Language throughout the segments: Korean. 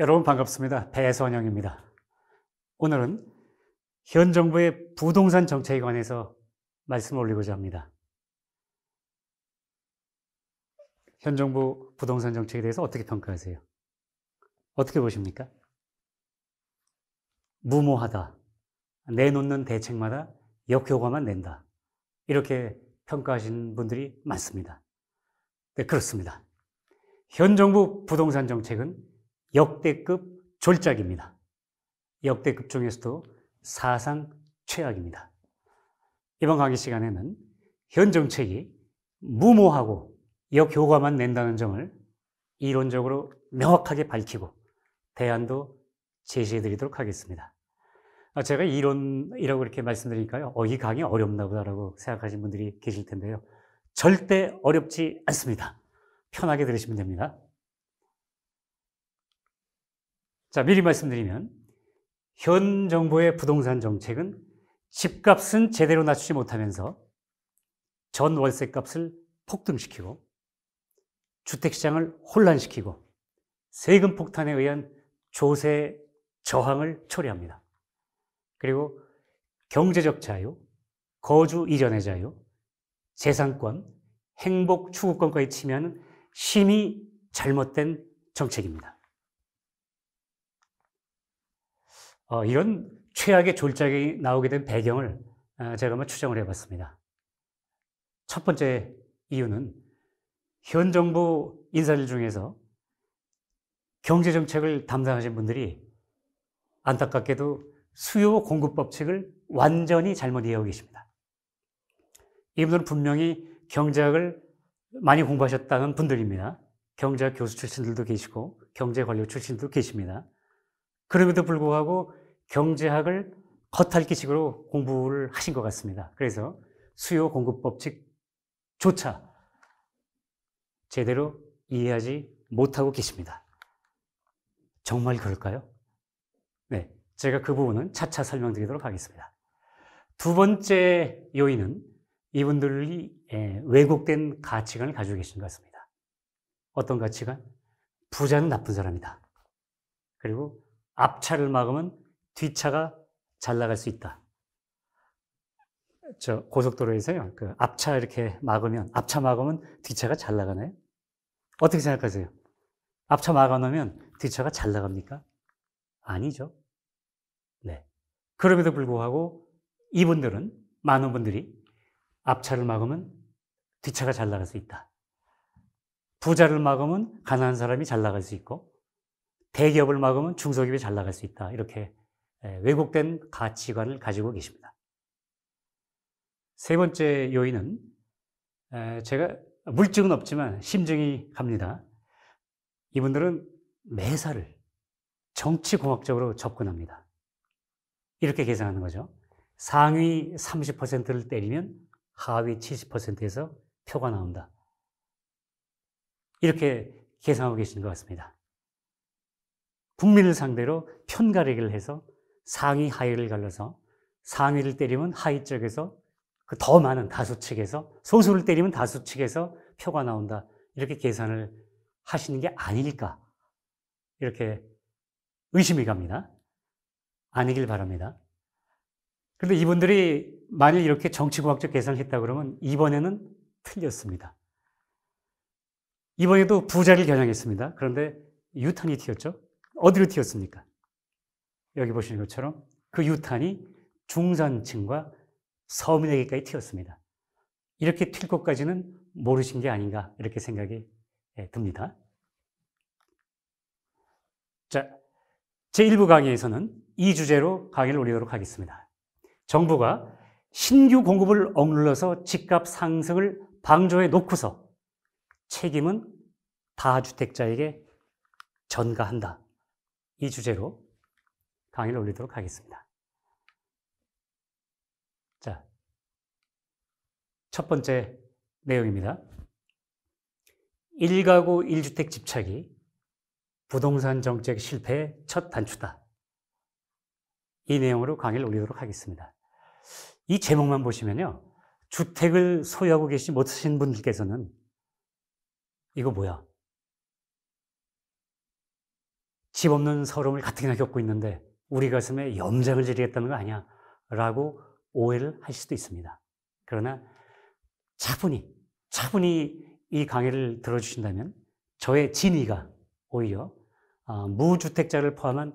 여러분 반갑습니다. 배선영입니다. 오늘은 현 정부의 부동산 정책에 관해서 말씀을 올리고자 합니다. 현 정부 부동산 정책에 대해서 어떻게 평가하세요? 어떻게 보십니까? 무모하다. 내놓는 대책마다 역효과만 낸다. 이렇게 평가하시는 분들이 많습니다. 네, 그렇습니다. 현 정부 부동산 정책은 역대급 졸작입니다. 역대급 중에서도 사상 최악입니다. 이번 강의 시간에는 현 정책이 무모하고 역효과만 낸다는 점을 이론적으로 명확하게 밝히고 대안도 제시해 드리도록 하겠습니다. 아, 제가 이론이라고 이렇게 말씀드리니까요. 어, 이 강의 어렵나 보다라고 생각하시는 분들이 계실 텐데요. 절대 어렵지 않습니다. 편하게 들으시면 됩니다. 자, 미리 말씀드리면 현 정부의 부동산 정책은 집값은 제대로 낮추지 못하면서 전 월세값을 폭등시키고 주택시장을 혼란시키고 세금 폭탄에 의한 조세 저항을 초래합니다. 그리고 경제적 자유, 거주 이전의 자유, 재산권, 행복 추구권까지 치면 심히 잘못된 정책입니다. 어, 이런 최악의 졸작이 나오게 된 배경을 어, 제가 한번 추정을 해봤습니다. 첫 번째 이유는 현 정부 인사들 중에서 경제정책을 담당하신 분들이 안타깝게도 수요 공급 법칙을 완전히 잘못 이해하고 계십니다. 이분들은 분명히 경제학을 많이 공부하셨다는 분들입니다. 경제학 교수 출신들도 계시고 경제 관료 출신도 들 계십니다. 그럼에도 불구하고 경제학을 겉핥기 식으로 공부를 하신 것 같습니다. 그래서 수요 공급 법칙조차 제대로 이해하지 못하고 계십니다. 정말 그럴까요? 네. 제가 그 부분은 차차 설명드리도록 하겠습니다. 두 번째 요인은 이분들이 예, 왜곡된 가치관을 가지고 계신 것 같습니다. 어떤 가치관? 부자는 나쁜 사람이다. 그리고 앞차를 막으면 뒷차가 잘 나갈 수 있다. 저 고속도로에서요. 그 앞차 이렇게 막으면 앞차 막으면 뒷차가 잘 나가나요? 어떻게 생각하세요? 앞차 막아놓으면 뒷차가 잘 나갑니까? 아니죠. 네. 그럼에도 불구하고 이분들은 많은 분들이 앞차를 막으면 뒷차가 잘 나갈 수 있다. 부자를 막으면 가난한 사람이 잘 나갈 수 있고 대기업을 막으면 중소기업이 잘 나갈 수 있다. 이렇게 예, 왜곡된 가치관을 가지고 계십니다. 세 번째 요인은 제가 물증은 없지만 심증이 갑니다. 이분들은 매사를 정치공학적으로 접근합니다. 이렇게 계산하는 거죠. 상위 30%를 때리면 하위 70%에서 표가 나온다. 이렇게 계산하고 계시는 것 같습니다. 국민을 상대로 편가르기를 해서 상위 하위를 갈라서 상위를 때리면 하위 쪽에서 그더 많은 다수 측에서 소수를 때리면 다수 측에서 표가 나온다. 이렇게 계산을 하시는 게 아닐까. 이렇게 의심이 갑니다. 아니길 바랍니다. 그런데 이분들이 만일 이렇게 정치공학적 계산을 했다 그러면 이번에는 틀렸습니다. 이번에도 부자를 겨냥했습니다. 그런데 유턴이 튀었죠? 어디로 튀었습니까? 여기 보시는 것처럼 그 유탄이 중산층과 서민에게까지 튀었습니다. 이렇게 튈 것까지는 모르신 게 아닌가 이렇게 생각이 예, 듭니다. 자, 제1부 강의에서는 이 주제로 강의를 올리도록 하겠습니다. 정부가 신규 공급을 억눌러서 집값 상승을 방조해 놓고서 책임은 다주택자에게 전가한다. 이 주제로 강의를 올리도록 하겠습니다. 자, 첫 번째 내용입니다. 1가구 1주택 집착이 부동산 정책 실패의 첫 단추다. 이 내용으로 강의를 올리도록 하겠습니다. 이 제목만 보시면요. 주택을 소유하고 계시지 못하신 분들께서는 이거 뭐야? 집 없는 서러움을 가뜩이나 겪고 있는데 우리 가슴에 염장을 지르겠다는 거 아니야. 라고 오해를 할 수도 있습니다. 그러나 차분히, 차분히 이 강의를 들어주신다면 저의 진의가 오히려 아, 무주택자를 포함한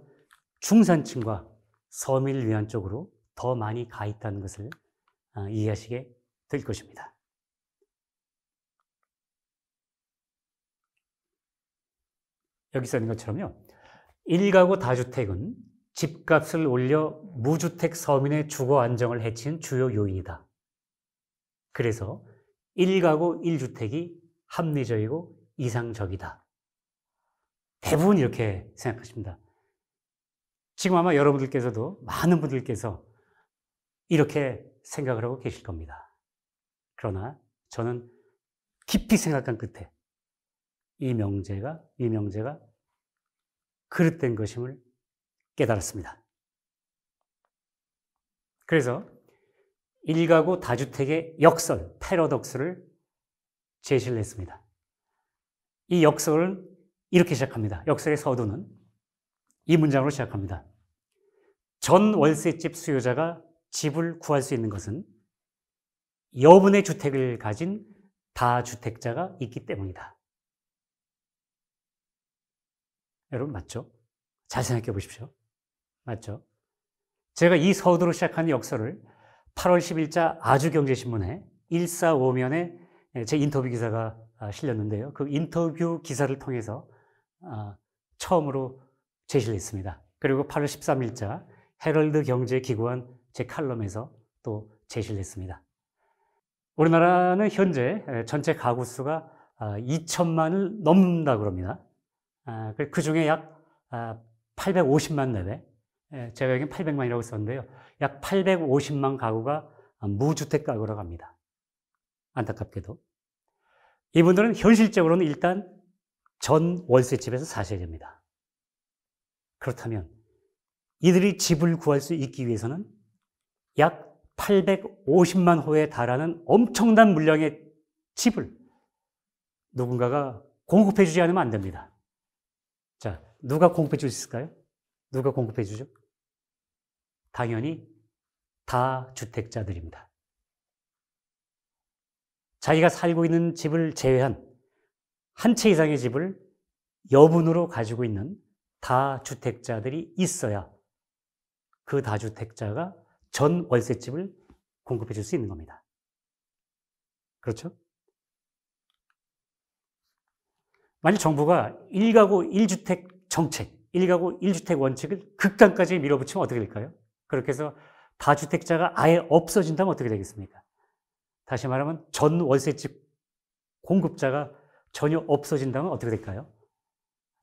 중산층과 서민을 위한 쪽으로 더 많이 가 있다는 것을 아, 이해하시게 될 것입니다. 여기서 있는 것처럼요. 1가구 다주택은 집값을 올려 무주택 서민의 주거 안정을 해친 주요 요인이다. 그래서 1가구 1주택이 합리적이고 이상적이다. 대부분 이렇게 생각하십니다. 지금 아마 여러분들께서도 많은 분들께서 이렇게 생각을 하고 계실 겁니다. 그러나 저는 깊이 생각한 끝에 이 명제가, 이 명제가 그릇된 것임을 깨달았습니다. 그래서 일가구 다주택의 역설, 패러독스를 제시를 했습니다. 이 역설은 이렇게 시작합니다. 역설의 서두는 이 문장으로 시작합니다. 전 월세집 수요자가 집을 구할 수 있는 것은 여분의 주택을 가진 다주택자가 있기 때문이다. 여러분 맞죠? 잘 생각해 보십시오. 맞죠? 제가 이 서두로 시작한 역설을 8월 10일자 아주경제신문에 145면에 예, 제 인터뷰 기사가 아, 실렸는데요. 그 인터뷰 기사를 통해서 아, 처음으로 제시를 했습니다. 그리고 8월 13일자 헤럴드 경제기구한 제 칼럼에서 또 제시를 했습니다. 우리나라는 현재 예, 전체 가구 수가 2천만을 아, 넘는다고 합니다. 그, 그 중에 약 850만 내외, 예, 제가 여기 800만이라고 썼는데요. 약 850만 가구가 무주택 가구라고 합니다. 안타깝게도. 이분들은 현실적으로는 일단 전 월세집에서 사셔야 됩니다. 그렇다면 이들이 집을 구할 수 있기 위해서는 약 850만 호에 달하는 엄청난 물량의 집을 누군가가 공급해 주지 않으면 안 됩니다. 자, 누가 공급해 줄 수 있을까요? 누가 공급해 주죠? 당연히 다주택자들입니다. 자기가 살고 있는 집을 제외한 한 채 이상의 집을 여분으로 가지고 있는 다주택자들이 있어야 그 다주택자가 전 월세집을 공급해 줄 수 있는 겁니다. 그렇죠? 만약 정부가 1가구 1주택 정책, 1가구 1주택 원칙을 극단까지 밀어붙이면 어떻게 될까요? 그렇게 해서 다주택자가 아예 없어진다면 어떻게 되겠습니까? 다시 말하면 전 월세집 공급자가 전혀 없어진다면 어떻게 될까요?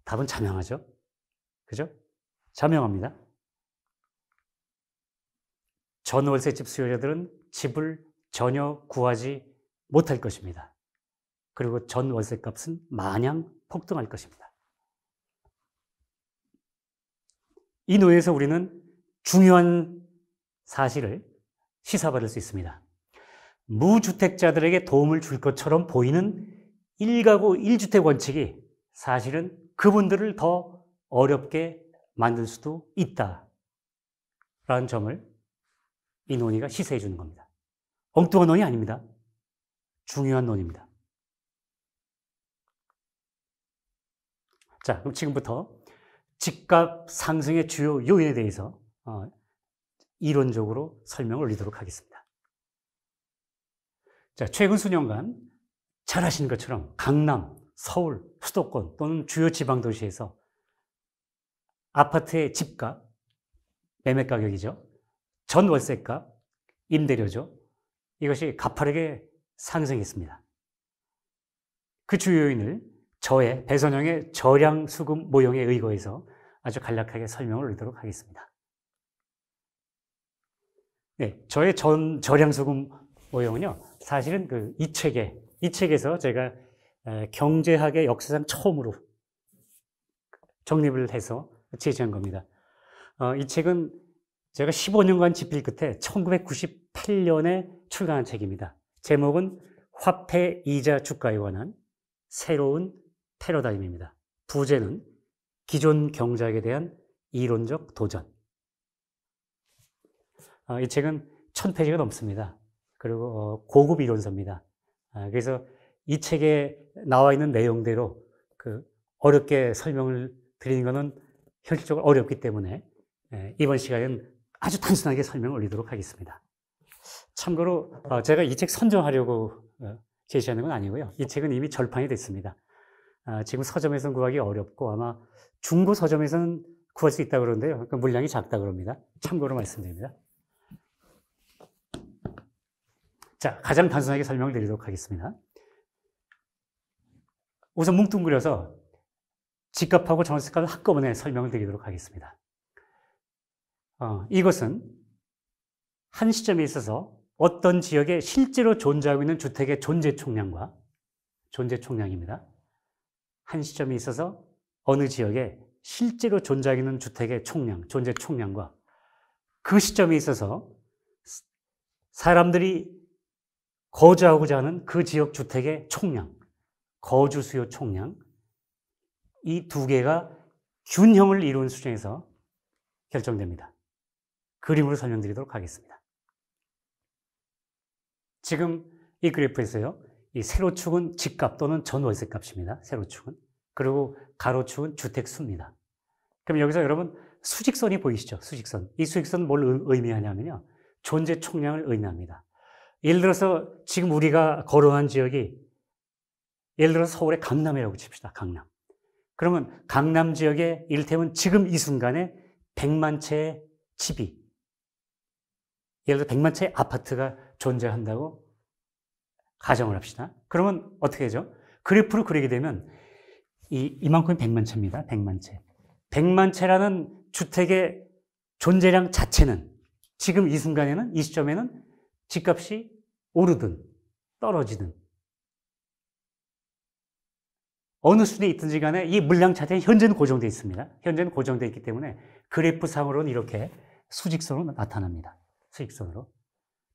답은 자명하죠. 그죠? 자명합니다. 전 월세집 수요자들은 집을 전혀 구하지 못할 것입니다. 그리고 전 월세 값은 마냥 폭등할 것입니다. 이 노예에서 우리는 중요한 사실을 시사받을 수 있습니다. 무주택자들에게 도움을 줄 것처럼 보이는 1가구 1주택 원칙이 사실은 그분들을 더 어렵게 만들 수도 있다. 라는 점을 이 논의가 시사해 주는 겁니다. 엉뚱한 논의 아닙니다. 중요한 논의입니다. 자, 그럼 지금부터 집값 상승의 주요 요인에 대해서 어, 이론적으로 설명을 올리도록 하겠습니다. 자, 최근 수년간 잘 아시는 것처럼 강남, 서울, 수도권 또는 주요 지방 도시에서 아파트의 집값, 매매 가격이죠. 전 월세값, 임대료죠. 이것이 가파르게 상승했습니다. 그 주요 요인을 저의 배선영의 저량 수급 모형에 의거해서 아주 간략하게 설명을 드리도록 하겠습니다. 네, 저의 전 절향소금 오형은요, 사실은 그 이 책에 이 책에서 제가 경제학의 역사상 처음으로 정립을 해서 제시한 겁니다. 어, 이 책은 제가 15년간 집필 끝에 1998년에 출간한 책입니다. 제목은 화폐 이자 주가에 관한 새로운 패러다임입니다. 부제는 기존 경제학에 대한 이론적 도전. 어, 이 책은 천페이지가 넘습니다. 그리고 어, 고급 이론서입니다. 아, 그래서 이 책에 나와 있는 내용대로 그 어렵게 설명을 드리는 것은 현실적으로 어렵기 때문에 예, 이번 시간에는 아주 단순하게 설명을 올리도록 하겠습니다. 참고로 어, 제가 이 책 선정하려고 제시하는 건 아니고요. 이 책은 이미 절판이 됐습니다. 아, 지금 서점에서는 구하기 어렵고 아마 중고 서점에서는 구할 수 있다고 그러는데요. 그 물량이 작다 그럽니다. 참고로 말씀드립니다. 자, 가장 단순하게 설명을 드리도록 하겠습니다. 우선 뭉뚱그려서 집값하고 전세값을 한꺼번에 설명을 드리도록 하겠습니다. 어, 이것은 한 시점에 있어서 어떤 지역에 실제로 존재하고 있는 주택의 존재 총량과 존재 총량입니다. 한 시점에 있어서 어느 지역에 실제로 존재하고 있는 주택의 총량, 존재 총량과 그 시점에 있어서 사람들이 거주하고자 하는 그 지역 주택의 총량, 거주 수요 총량, 이 두 개가 균형을 이룬 수준에서 결정됩니다. 그림으로 설명드리도록 하겠습니다. 지금 이 그래프에서요, 이 세로축은 집값 또는 전월세 값입니다. 세로축은. 그리고 가로축은 주택 수입니다. 그럼 여기서 여러분 수직선이 보이시죠? 수직선. 이수직선뭘 의미하냐면요. 존재 총량을 의미합니다. 예를 들어서 지금 우리가 거론한 지역이 예를 들어서 서울의 강남이라고 칩시다. 강남. 그러면 강남 지역에 일테면 지금 이 순간에 100만 채의 집이 예를 들어 100만 채의 아파트가 존재한다고 가정을 합시다. 그러면 어떻게 되죠? 그래프를 그리게 되면 이, 이만큼이 100만 채입니다. 100만 채. 100만 채라는 주택의 존재량 자체는 지금 이 순간에는, 이 시점에는 집값이 오르든 떨어지든 어느 순위에 있든지 간에 이 물량 차트는 현재는 고정되어 있습니다. 현재는 고정되어 있기 때문에 그래프상으로는 이렇게 수직선으로 나타납니다. 수직선으로.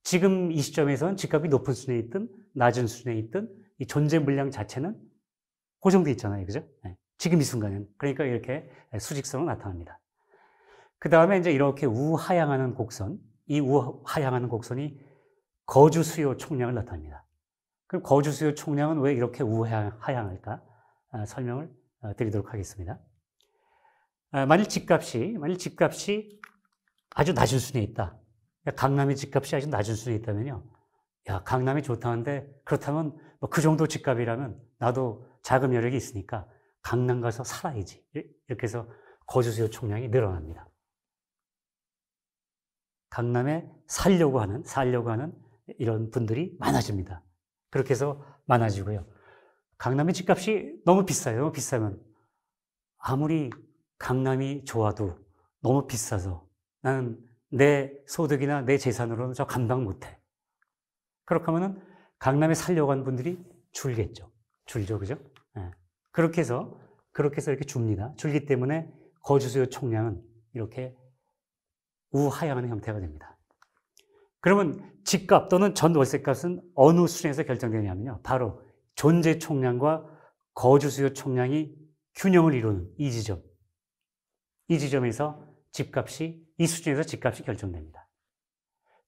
지금 이 시점에서는 집값이 높은 순위에 있든 낮은 순위에 있든 이 존재 물량 자체는 고정되어 있잖아요. 그죠? 네. 지금 이 순간은. 그러니까 이렇게 수직선으로 나타납니다. 그 다음에 이제 이렇게 우하향하는 곡선, 이 우하향하는 곡선이 거주 수요 총량을 나타냅니다. 그럼 거주 수요 총량은 왜 이렇게 우하향할까? 아, 설명을 어, 드리도록 하겠습니다. 아, 만일 집값이 만일 집값이 아주 낮은 수준에 있다. 그러니까 강남의 집값이 아주 낮은 수준에 있다면요. 야, 강남이 좋다는데 그렇다면 뭐 그 정도 집값이라면 나도 자금 여력이 있으니까 강남 가서 살아야지. 이렇게 해서 거주 수요 총량이 늘어납니다. 강남에 살려고 하는 살려고 하는 이런 분들이 많아집니다. 그렇게 해서 많아지고요. 강남의 집값이 너무 비싸요. 너무 비싸면 아무리 강남이 좋아도 너무 비싸서 나는 내 소득이나 내 재산으로는 저 감당 못해. 그렇게 면은 강남에 살려고 한 분들이 줄겠죠. 줄죠, 그죠? 네. 그렇게 해서 그렇게 해서 이렇게 줍니다. 줄기 때문에 거주수요 총량은 이렇게 우하향하는 형태가 됩니다. 그러면 집값 또는 전 월세값은 어느 수준에서 결정되냐면요. 바로 존재 총량과 거주 수요 총량이 균형을 이루는 이 지점. 이 지점에서 집값이, 이 수준에서 집값이 결정됩니다.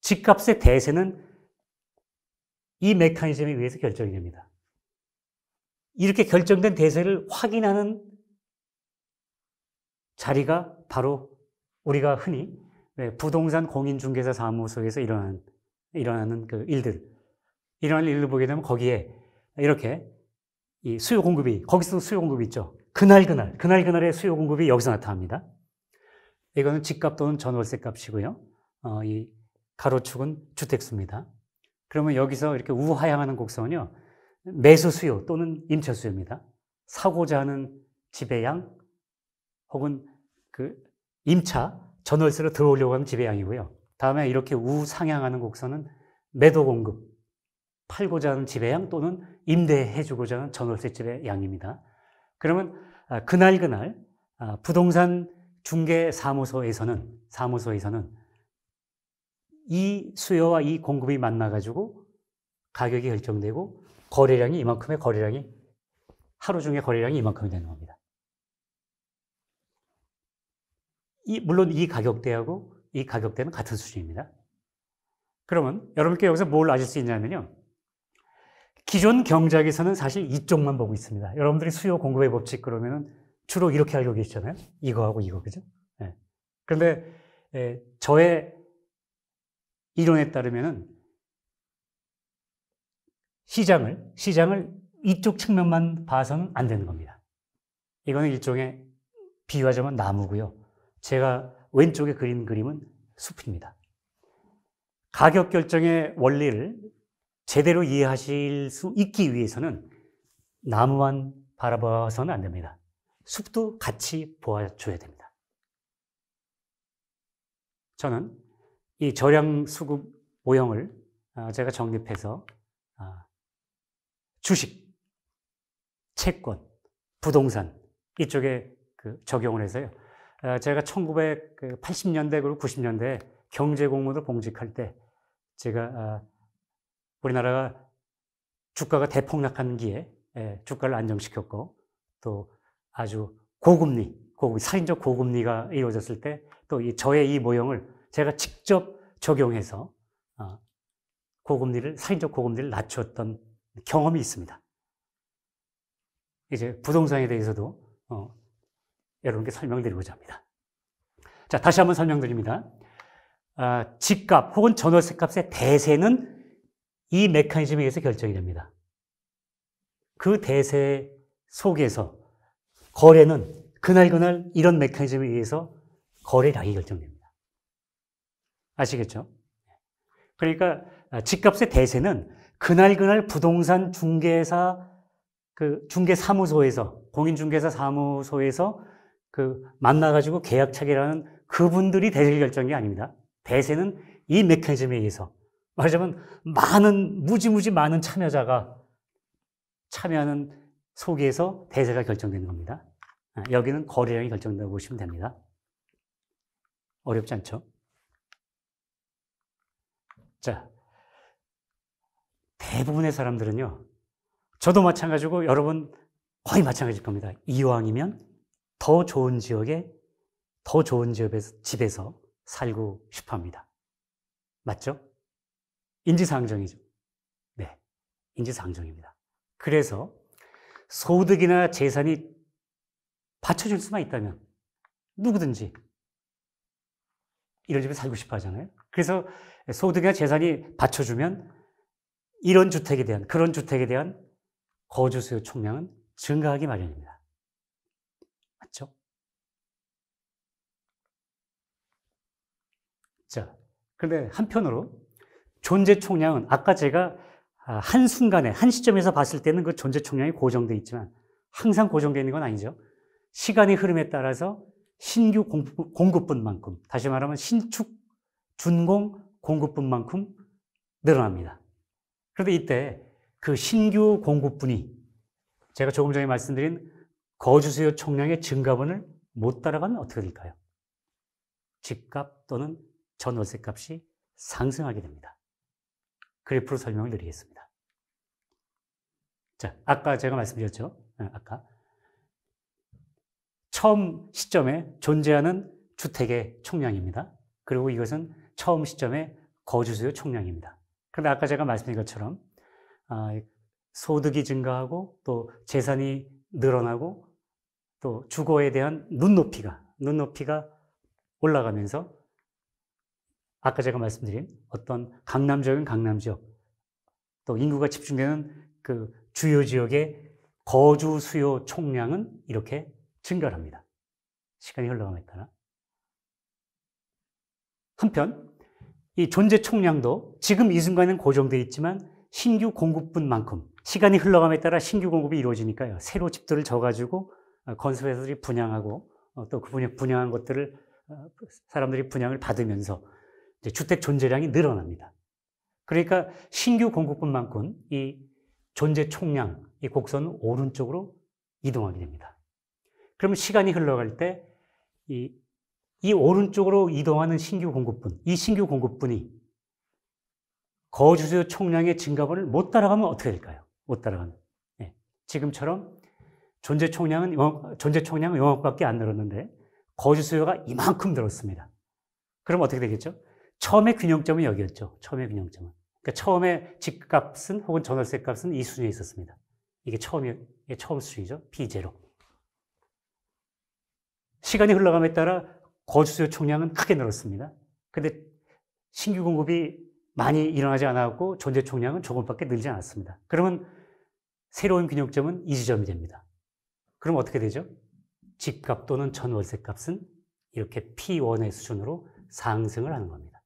집값의 대세는 이 메커니즘에 의해서 결정이 됩니다. 이렇게 결정된 대세를 확인하는 자리가 바로 우리가 흔히 네, 부동산 공인중개사 사무소에서 일어난, 일어나는 그 일들, 일어나는 일을 보게 되면 거기에 이렇게 이 수요 공급이, 거기서 수요 공급이 있죠. 그날, 그날, 그날, 그날의 수요 공급이 여기서 나타납니다. 이거는 집값 또는 전월세 값이고요. 어, 이 가로축은 주택수입니다. 그러면 여기서 이렇게 우하향하는 곡선은요, 매수 수요 또는 임차 수요입니다. 사고자 하는 집의 양 혹은 그 임차 전월세로 들어오려고 하면 지배양이고요. 다음에 이렇게 우상향하는 곡선은 매도 공급, 팔고자 하는 지배양 또는 임대해주고자 하는 전월세 지배양입니다. 그러면 아, 그날 그날 아, 부동산 중개 사무소에서는 사무소에서는 이 수요와 이 공급이 만나가지고 가격이 결정되고 거래량이 이만큼의 거래량이 하루 중에 거래량이 이만큼이 되는 겁니다. 이, 물론 이 가격대하고 이 가격대는 같은 수준입니다. 그러면 여러분께 여기서 뭘 아실 수 있냐면요. 기존 경제학에서는 사실 이쪽만 보고 있습니다. 여러분들이 수요 공급의 법칙 그러면은 주로 이렇게 알고 계시잖아요. 이거하고 이거, 그죠? 예. 그런데 예, 저의 이론에 따르면은 시장을, 시장을 이쪽 측면만 봐서는 안 되는 겁니다. 이거는 일종의 비유하자면 나무고요. 제가 왼쪽에 그린 그림은 숲입니다. 가격 결정의 원리를 제대로 이해하실 수 있기 위해서는 나무만 바라봐서는 안 됩니다. 숲도 같이 보아줘야 됩니다. 저는 이 저량 수급 모형을 아, 제가 정립해서 아, 주식, 채권, 부동산 이쪽에 그 적용을 해서요. 어, 제가 1980년대 그 그리고 90년대 경제공무원 봉직할 때 제가 어, 우리나라가 주가가 대폭락한 기에 예, 주가를 안정시켰고 또 아주 고금리, 고금리 살인적 고금리가 이루어졌을 때 또 저의 이 모형을 제가 직접 적용해서 어, 고금리를 살인적 고금리를 낮췄던 경험이 있습니다. 이제 부동산에 대해서도 여러분께 설명 드리고자 합니다. 자, 다시 한번 설명드립니다. 아, 집값 혹은 전월세값의 대세는 이 메커니즘에 의해서 결정이 됩니다. 그 대세 속에서 거래는 그날 그날 이런 메커니즘에 의해서 거래량이 결정됩니다. 아시겠죠? 그러니까 아, 집값의 대세는 그날 그날 부동산 중개사 그 중개 사무소에서 공인 중개사 사무소에서 그 만나가지고 계약 체결하는 그분들이 대세를 결정이 아닙니다. 대세는 이 메커니즘에 의해서 말하자면 많은 무지무지 많은 참여자가 참여하는 속에서 대세가 결정되는 겁니다. 아, 여기는 거래량이 결정된다고 보시면 됩니다. 어렵지 않죠? 자, 대부분의 사람들은요, 저도 마찬가지고 여러분 거의 마찬가지일 겁니다. 이왕이면 더 좋은 지역에 더 좋은 지역에서 집에서 살고 싶어 합니다. 맞죠? 인지상정이죠. 네. 인지상정입니다. 그래서 소득이나 재산이 받쳐줄 수만 있다면 누구든지 이런 집에 살고 싶어 하잖아요. 그래서 소득이나 재산이 받쳐주면 이런 주택에 대한, 그런 주택에 대한 거주수요 총량은 증가하기 마련입니다. 그런데 한편으로 존재 총량은 아까 제가 아, 한 순간에 한 시점에서 봤을 때는 그 존재 총량이 고정돼 있지만 항상 고정돼 있는 건 아니죠. 시간의 흐름에 따라서 신규 공급분만큼 다시 말하면 신축 준공 공급분만큼 늘어납니다. 그런데 이때 그 신규 공급분이 제가 조금 전에 말씀드린 거주 수요 총량의 증가분을 못 따라가면 어떻게 될까요? 집값 또는 전월세 값이 상승하게 됩니다. 그래프로 설명을 드리겠습니다. 자, 아까 제가 말씀드렸죠. 네, 아까. 처음 시점에 존재하는 주택의 총량입니다. 그리고 이것은 처음 시점에 거주수요 총량입니다. 그런데 아까 제가 말씀드린 것처럼 아, 소득이 증가하고 또 재산이 늘어나고 또 주거에 대한 눈높이가 눈높이가 올라가면서 아까 제가 말씀드린 어떤 강남 지역은 강남 지역, 또 인구가 집중되는 그 주요 지역의 거주 수요 총량은 이렇게 증가합니다. 시간이 흘러감에 따라. 한편 이 존재 총량도 지금 이 순간은 고정되어 있지만 신규 공급분만큼 시간이 흘러감에 따라 신규 공급이 이루어지니까요. 새로 집들을 져가지고 어, 건설회사들이 분양하고 어, 또그 분양한 것들을 어, 사람들이 분양을 받으면서 주택 존재량이 늘어납니다. 그러니까 신규 공급분만큼 이 존재 총량, 이곡선 오른쪽으로 이동하게 됩니다. 그러면 시간이 흘러갈 때 이, 이 오른쪽으로 이동하는 신규 공급분, 이 신규 공급분이 거주수 총량의 증가분을 못 따라가면 어떻게 될까요? 못 따라가면. 네. 지금처럼 존재 총량은, 용합, 존재 총량은 영업밖에안 늘었는데 거주수요가 이만큼 늘었습니다. 그럼 어떻게 되겠죠? 처음에 균형점은 여기였죠. 처음에 균형점은. 그러니까 처음에 집값은 혹은 전월세 값은 이 수준에 있었습니다. 이게 처음이, 이게 처음 수준이죠. b 제로 시간이 흘러감에 따라 거주수 총량은 크게 늘었습니다. 근데 신규 공급이 많이 일어나지 않았고 존재 총량은 조금밖에 늘지 않았습니다. 그러면 새로운 균형점은 이 지점이 됩니다. 그럼 어떻게 되죠? 집값 또는 전월세 값은 이렇게 P1의 수준으로 상승을 하는 겁니다.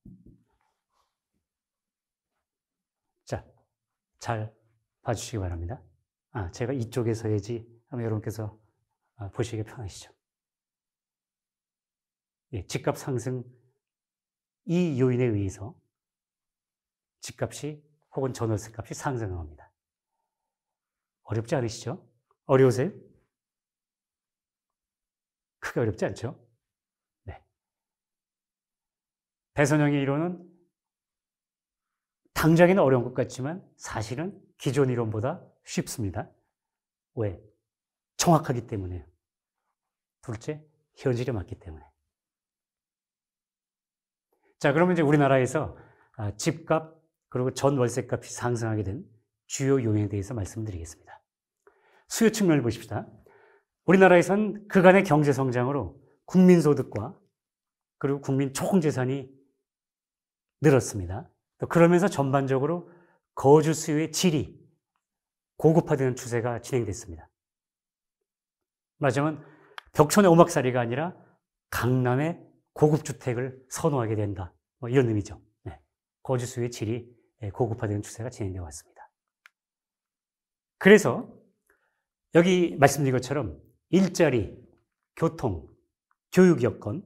잘 봐주시기 바랍니다. 아, 제가 이쪽에서 해지 하면 여러분께서 아, 보시기 편하시죠. 예, 집값 상승 이 요인에 의해서 집값이 혹은 전월세 값이 상승합니다. 어렵지 않으시죠? 어려우세요? 크게 어렵지 않죠? 네. 배선형의 이론은 당장에는 어려운 것 같지만 사실은 기존 이론보다 쉽습니다. 왜? 정확하기 때문에요. 둘째, 현실에 맞기 때문에. 자, 그러면 이제 우리나라에서 아, 집값 그리고 전 월세값이 상승하게 된 주요 요인에 대해서 말씀드리겠습니다. 수요 측면을 보십시다. 우리나라에선 그간의 경제 성장으로 국민 소득과 그리고 국민 총 재산이 늘었습니다. 그러면서 전반적으로 거주 수요의 질이 고급화되는 추세가 진행됐습니다. 말하자면 벽천의 오막살이가 아니라 강남의 고급주택을 선호하게 된다. 뭐 이런 의미죠. 네. 거주 수요의 질이 예, 고급화되는 추세가 진행되어 왔습니다. 그래서 여기 말씀드린 것처럼 일자리, 교통, 교육 여건,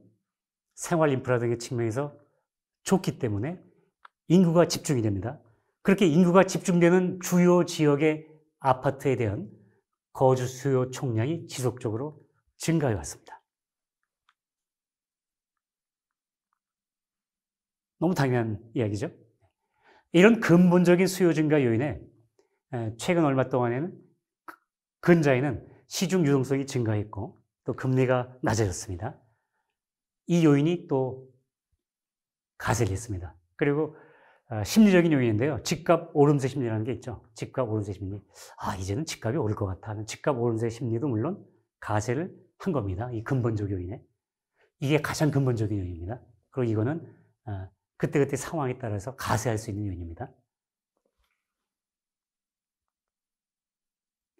생활 인프라 등의 측면에서 좋기 때문에 인구가 집중이 됩니다. 그렇게 인구가 집중되는 주요 지역의 아파트에 대한 거주 수요 총량이 지속적으로 증가해 왔습니다. 너무 당연한 이야기죠. 이런 근본적인 수요 증가 요인에 최근 얼마 동안에는 그, 근자에는 시중 유동성이 증가했고 또 금리가 낮아졌습니다. 이 요인이 또 가세를 했습니다. 그리고 아, 심리적인 요인인데요. 집값 오름세 심리라는 게 있죠. 집값 오름세 심리. 아, 이제는 집값이 오를 것 같아 하는 집값 오름세 심리도 물론 가세를 한 겁니다. 이 근본적 요인에. 이게 가장 근본적인 요인입니다. 그리고 이거는 아, 그때그때 상황에 따라서 가세할 수 있는 요인입니다.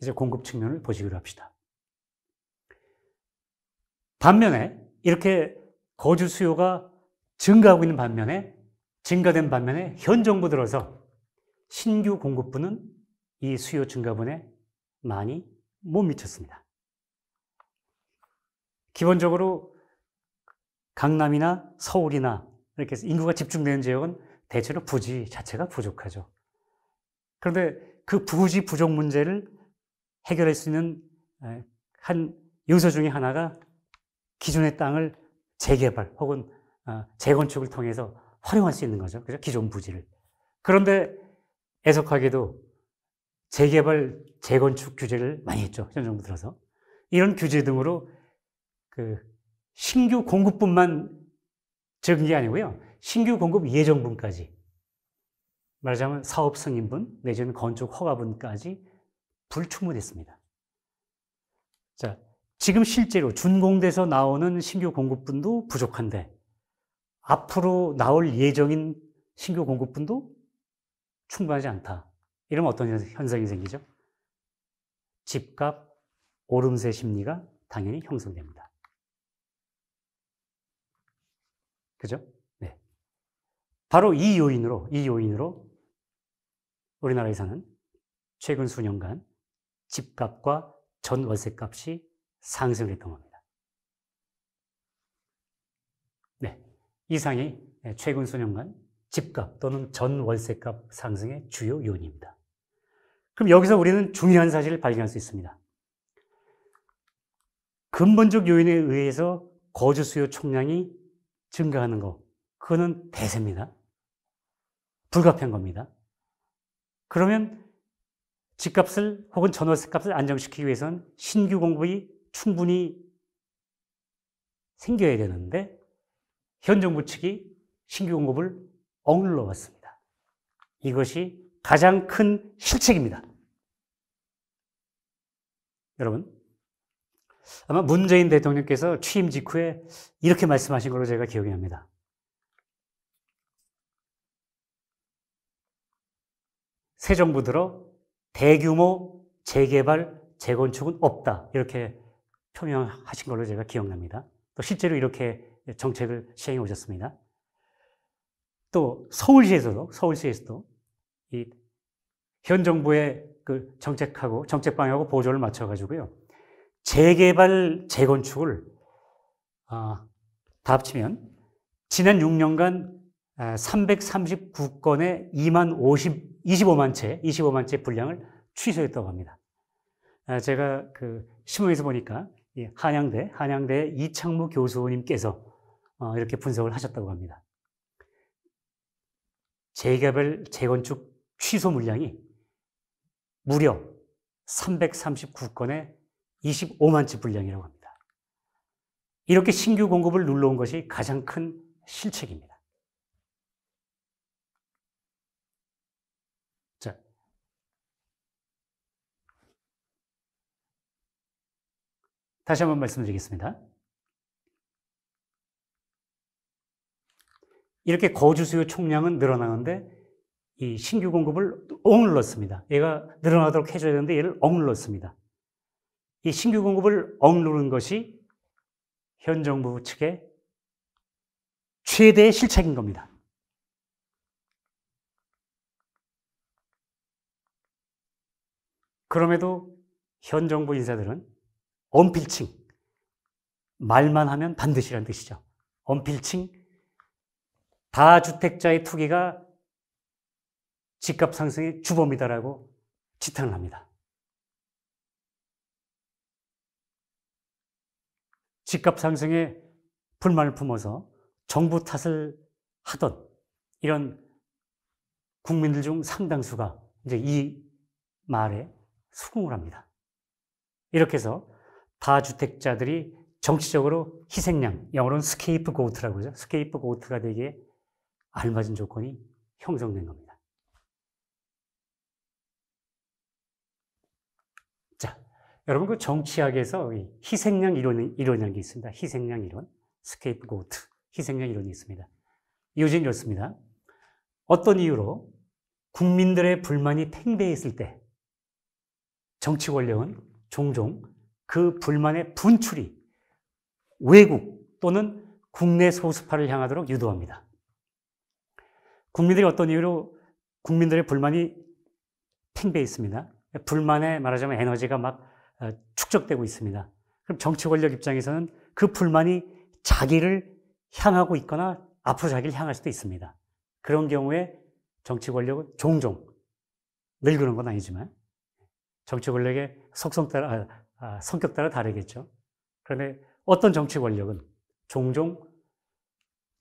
이제 공급 측면을 보시기로 합시다. 반면에 이렇게 거주 수요가 증가하고 있는 반면에 증가된 반면에 현 정부 들어서 신규 공급분은 이 수요 증가분에 많이 못 미쳤습니다. 기본적으로 강남이나 서울이나 이렇게 해서 인구가 집중되는 지역은 대체로 부지 자체가 부족하죠. 그런데 그 부지 부족 문제를 해결할 수 있는 한 요소 중의 하나가 기존의 땅을 재개발 혹은 어, 재건축을 통해서 활용할 수 있는 거죠. 그죠? 기존 부지를. 그런데 애석하게도 재개발, 재건축 규제를 많이 했죠. 현 정부 들어서. 이런 규제 등으로 그 신규 공급뿐만 적은 게 아니고요. 신규 공급 예정분까지 말하자면 사업 승인분 내지는 건축 허가분까지 불충분했습니다. 자, 지금 실제로 준공돼서 나오는 신규 공급분도 부족한데 앞으로 나올 예정인 신규 공급분도 충분하지 않다. 이러면 어떤 현상이 생기죠? 집값 오름세 심리가 당연히 형성됩니다. 그죠? 네. 바로 이 요인으로, 이 요인으로 우리나라에서는 최근 수년간 집값과 전월세 값이 상승 했던 겁니다. 이상이 최근 수년간 집값 또는 전 월세값 상승의 주요 요인입니다. 그럼 여기서 우리는 중요한 사실을 발견할 수 있습니다. 근본적 요인에 의해서 거주 수요 총량이 증가하는 거, 그거는 대세입니다. 불가피한 겁니다. 그러면 집값을 혹은 전월세 값을 안정시키기 위해선 신규 공급이 충분히 생겨야 되는데 현 정부 측이 신규 공급을 억눌러 왔습니다. 이것이 가장 큰 실책입니다. 여러분, 아마 문재인 대통령께서 취임 직후에 이렇게 말씀하신 걸로 제가 기억이 납니다. 새 정부 들어 대규모 재개발, 재건축은 없다. 이렇게 표명하신 걸로 제가 기억납니다. 또 실제로 이렇게 예, 정책을 시행해 오셨습니다. 또 서울시에서도 서울시에서도 현 정부의 그 정책하고 정책 방향하고 보조를 맞춰 가지고요 재개발 재건축을 아, 다 합치면 지난 6년간 339건의 2만 50 25만 채 25만 채 분량을 취소했다고 합니다. 아, 제가 그 신문에서 보니까 한양대 한양대 이창무 교수님께서 어, 이렇게 분석을 하셨다고 합니다. 재개발, 재건축 취소 물량이 무려 339건의 25만 집 분량이라고 합니다. 이렇게 신규 공급을 눌러온 것이 가장 큰 실책입니다. 자. 다시 한번 말씀드리겠습니다. 이렇게 거주 수요 총량은 늘어나는데 이 신규 공급을 억눌렀습니다. 얘가 늘어나도록 해줘야 되는데 얘를 억눌렀습니다. 이 신규 공급을 억누른 것이 현 정부 측의 최대의 실책인 겁니다. 그럼에도 현 정부 인사들은 언필칭, 말만 하면 반드시란 뜻이죠. 언필칭 다주택자의 투기가 집값 상승의 주범이다라고 지탄을 합니다. 집값 상승에 불만을 품어서 정부 탓을 하던 이런 국민들 중 상당수가 이제 이 말에 수긍을 합니다. 이렇게 해서 다주택자들이 정치적으로 희생양, 영어로는 스케이프 고트라고 우 하죠. 스케이프 고트가 우 되기에 알맞은 조건이 형성된 겁니다. 자, 여러분 그 정치학에서 희생양 이론, 이론이라는 게 있습니다. 희생양 이론, 스케이프고트, 희생양 이론이 있습니다. 요즘 이렇습니다. 어떤 이유로 국민들의 불만이 팽배했을 때 정치 권력은 종종 그 불만의 분출이 외국 또는 국내 소수파를 향하도록 유도합니다. 국민들이 어떤 이유로 국민들의 불만이 팽배해 있습니다. 불만에 말하자면 에너지가 막 어, 축적되고 있습니다. 그럼 정치 권력 입장에서는 그 불만이 자기를 향하고 있거나 앞으로 자기를 향할 수도 있습니다. 그런 경우에 정치 권력은 종종 늘 그런 건 아니지만 정치 권력의 속성 따라 아, 아, 성격 따라 다르겠죠. 그런데 어떤 정치 권력은 종종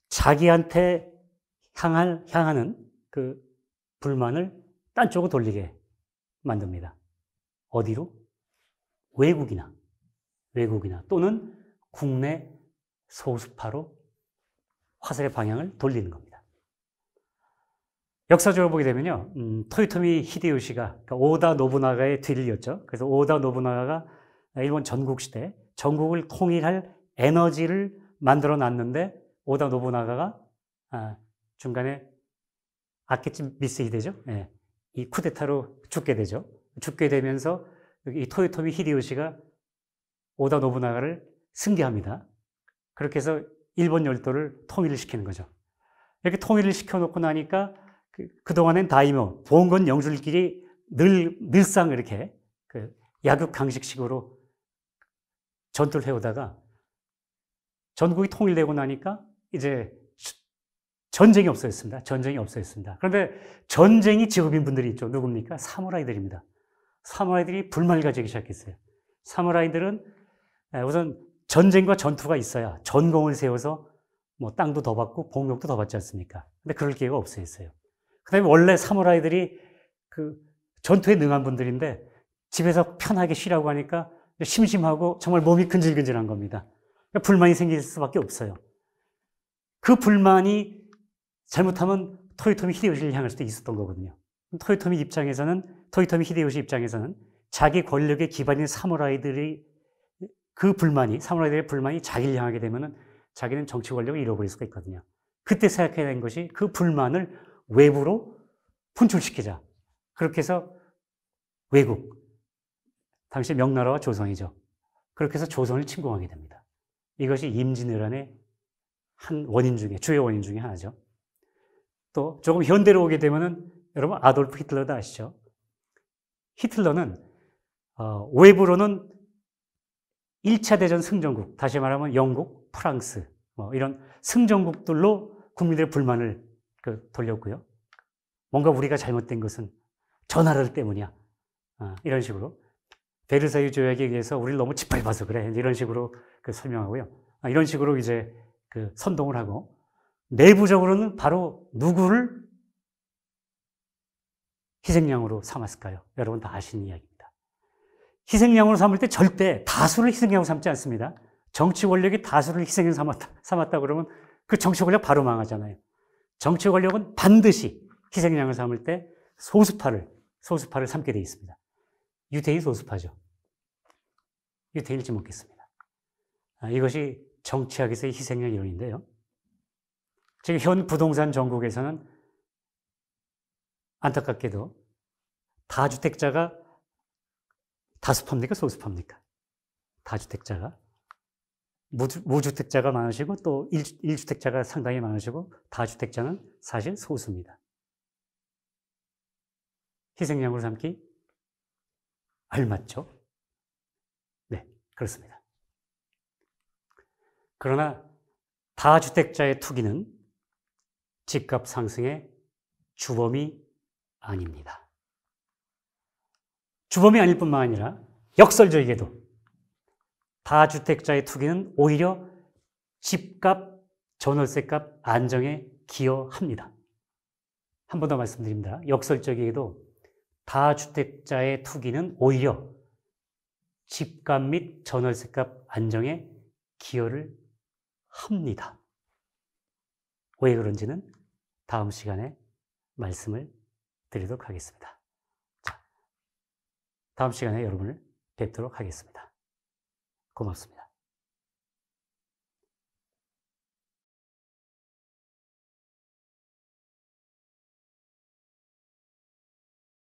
자기한테 향할, 향하는 그 불만을 딴 쪽으로 돌리게 만듭니다. 어디로? 외국이나, 외국이나 또는 국내 소수파로 화살의 방향을 돌리는 겁니다. 역사적으로 보게 되면요, 음, 토요토미 히데요시가 그러니까 오다 노부나가의 뒤를 이었죠. 그래서 오다 노부나가 일본 전국시대 전국을 통일할 에너지를 만들어 놨는데 오다 노부나가가 아, 중간에 아케찜 미스이 되죠. 예. 이 쿠데타로 죽게 되죠. 죽게 되면서 이 토요토미 히데요시가 오다 노부나가를 승계합니다. 그렇게 해서 일본 열도를 통일을 시키는 거죠. 이렇게 통일을 시켜놓고 나니까 그, 그동안엔 다이묘, 보건 영줄끼리 늘, 늘상 이렇게 그 야극 강식식으로 전투를 해오다가 전국이 통일되고 나니까 이제 전쟁이 없어졌습니다. 전쟁이 없어졌습니다. 그런데 전쟁이 직업인 분들이 있죠. 누굽니까? 사무라이들입니다. 사무라이들이 불만을 가지기 시작했어요. 사무라이들은 우선 전쟁과 전투가 있어야 전공을 세워서 뭐 땅도 더 받고 복력도 더 받지 않습니까? 근데 그럴 기회가 없어졌어요. 그다음에 원래 사무라이들이 그 전투에 능한 분들인데 집에서 편하게 쉬라고 하니까 심심하고 정말 몸이 근질근질한 겁니다. 그러니까 불만이 생길 수밖에 없어요. 그 불만이 잘못하면 토요토미 히데요시를 향할 수도 있었던 거거든요. 토요토미 입장에서는 토요토미 히데요시 입장에서는 자기 권력의 기반인 사무라이들이 그 불만이 사무라이들의 불만이 자기를 향하게 되면은 자기는 정치 권력을 잃어버릴 수가 있거든요. 그때 생각해야 되는 것이 그 불만을 외부로 분출시키자. 그렇게 해서 외국, 당시 명나라와 조선이죠. 그렇게 해서 조선을 침공하게 됩니다. 이것이 임진왜란의 한 원인 중에 주요 원인 중에 하나죠. 또 조금 현대로 오게 되면은 여러분 아돌프 히틀러도 아시죠? 히틀러는 어, 외부로는 1차 대전 승전국, 다시 말하면 영국, 프랑스 뭐 이런 승전국들로 국민들의 불만을 그, 돌렸고요. 뭔가 우리가 잘못된 것은 전화를 때문이야. 어, 이런 식으로 베르사유 조약에 의해서 우리를 너무 짓밟아서 그래 이런 식으로 그 설명하고요. 아, 이런 식으로 이제 그 선동을 하고 내부적으로는 바로 누구를 희생양으로 삼았을까요? 여러분 다 아시는 이야기입니다. 희생양으로 삼을 때 절대 다수를 희생양으로 삼지 않습니다. 정치 권력이 다수를 희생양 삼았다, 삼았다 그러면 그 정치 권력 바로 망하잖아요. 정치 권력은 반드시 희생양을 삼을 때 소수파를, 소수파를 삼게 돼 있습니다. 유태인 소수파죠. 유태인을 지목했습니다. 아, 이것이 정치학에서의 희생양 이론인데요. 지금 현 부동산 전국에서는 안타깝게도 다주택자가 다수파입니까? 소수파입니까? 다주택자가. 무주, 택자가 많으시고 또 1, 1주택자가 상당히 많으시고 다주택자는 사실 소수입니다. 희생양으로 삼기 알맞죠? 네, 그렇습니다. 그러나 다주택자의 투기는 집값 상승의 주범이 아닙니다. 주범이 아닐 뿐만 아니라 역설적이게도 다주택자의 투기는 오히려 집값, 전월세값 안정에 기여합니다. 한 번 더 말씀드립니다. 역설적이게도 다주택자의 투기는 오히려 집값 및 전월세값 안정에 기여를 합니다. 왜 그런지는 다음 시간에 말씀을 드리도록 하겠습니다. 자, 다음 시간에 여러분을 뵙도록 하겠습니다. 고맙습니다.